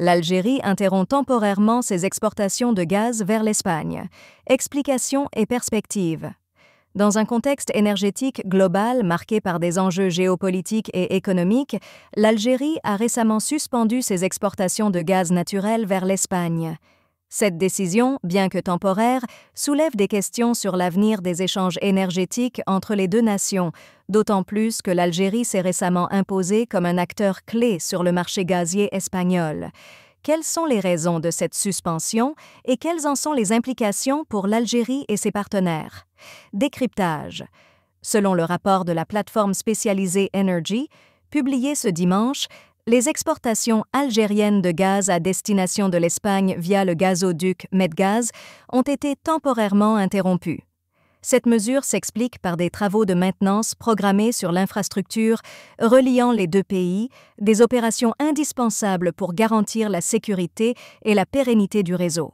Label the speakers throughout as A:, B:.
A: L'Algérie interrompt temporairement ses exportations de gaz vers l'Espagne. Explications et perspectives. Dans un contexte énergétique global marqué par des enjeux géopolitiques et économiques, l'Algérie a récemment suspendu ses exportations de gaz naturel vers l'Espagne. Cette décision, bien que temporaire, soulève des questions sur l'avenir des échanges énergétiques entre les deux nations, d'autant plus que l'Algérie s'est récemment imposée comme un acteur clé sur le marché gazier espagnol. Quelles sont les raisons de cette suspension et quelles en sont les implications pour l'Algérie et ses partenaires? Décryptage. Selon le rapport de la plateforme spécialisée Energy, publié ce dimanche, les exportations algériennes de gaz à destination de l'Espagne via le gazoduc Medgaz ont été temporairement interrompues. Cette mesure s'explique par des travaux de maintenance programmés sur l'infrastructure reliant les deux pays, des opérations indispensables pour garantir la sécurité et la pérennité du réseau.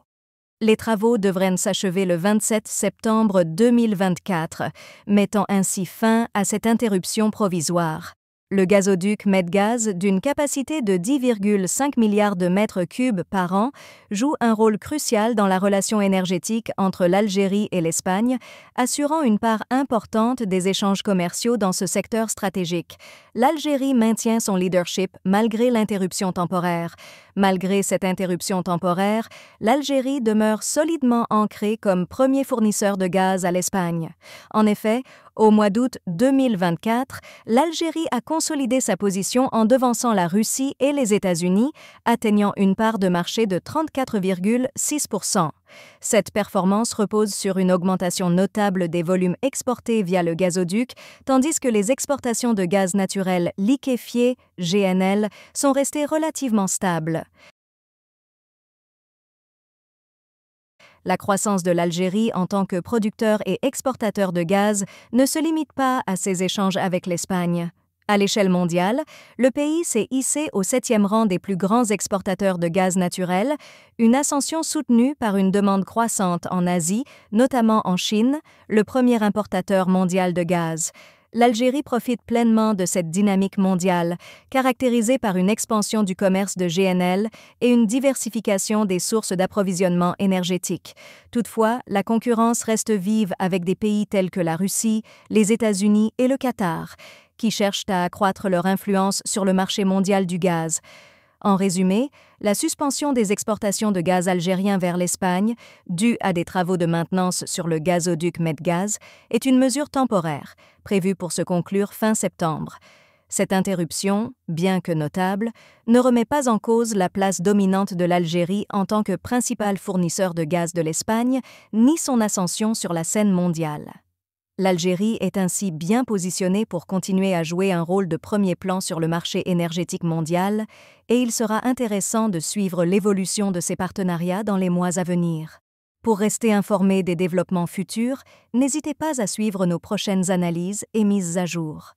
A: Les travaux devraient s'achever le 27 septembre 2024, mettant ainsi fin à cette interruption provisoire. Le gazoduc Medgaz, d'une capacité de 10,5 milliards de mètres cubes par an, joue un rôle crucial dans la relation énergétique entre l'Algérie et l'Espagne, assurant une part importante des échanges commerciaux dans ce secteur stratégique. L'Algérie maintient son leadership malgré l'interruption temporaire. Malgré cette interruption temporaire, l'Algérie demeure solidement ancrée comme premier fournisseur de gaz à l'Espagne. En effet, au mois d'août 2024, l'Algérie a consolidé sa position en devançant la Russie et les États-Unis, atteignant une part de marché de 34,6 cette performance repose sur une augmentation notable des volumes exportés via le gazoduc, tandis que les exportations de gaz naturel liquéfié, GNL, sont restées relativement stables. La croissance de l'Algérie en tant que producteur et exportateur de gaz ne se limite pas à ses échanges avec l'Espagne. À l'échelle mondiale, le pays s'est hissé au septième rang des plus grands exportateurs de gaz naturel, une ascension soutenue par une demande croissante en Asie, notamment en Chine, le premier importateur mondial de gaz l'Algérie profite pleinement de cette dynamique mondiale, caractérisée par une expansion du commerce de GNL et une diversification des sources d'approvisionnement énergétique. Toutefois, la concurrence reste vive avec des pays tels que la Russie, les États-Unis et le Qatar, qui cherchent à accroître leur influence sur le marché mondial du gaz. En résumé, la suspension des exportations de gaz algérien vers l'Espagne, due à des travaux de maintenance sur le gazoduc Medgaz, est une mesure temporaire, prévue pour se conclure fin septembre. Cette interruption, bien que notable, ne remet pas en cause la place dominante de l'Algérie en tant que principal fournisseur de gaz de l'Espagne, ni son ascension sur la scène mondiale. L'Algérie est ainsi bien positionnée pour continuer à jouer un rôle de premier plan sur le marché énergétique mondial, et il sera intéressant de suivre l'évolution de ces partenariats dans les mois à venir. Pour rester informé des développements futurs, n'hésitez pas à suivre nos prochaines analyses et mises à jour.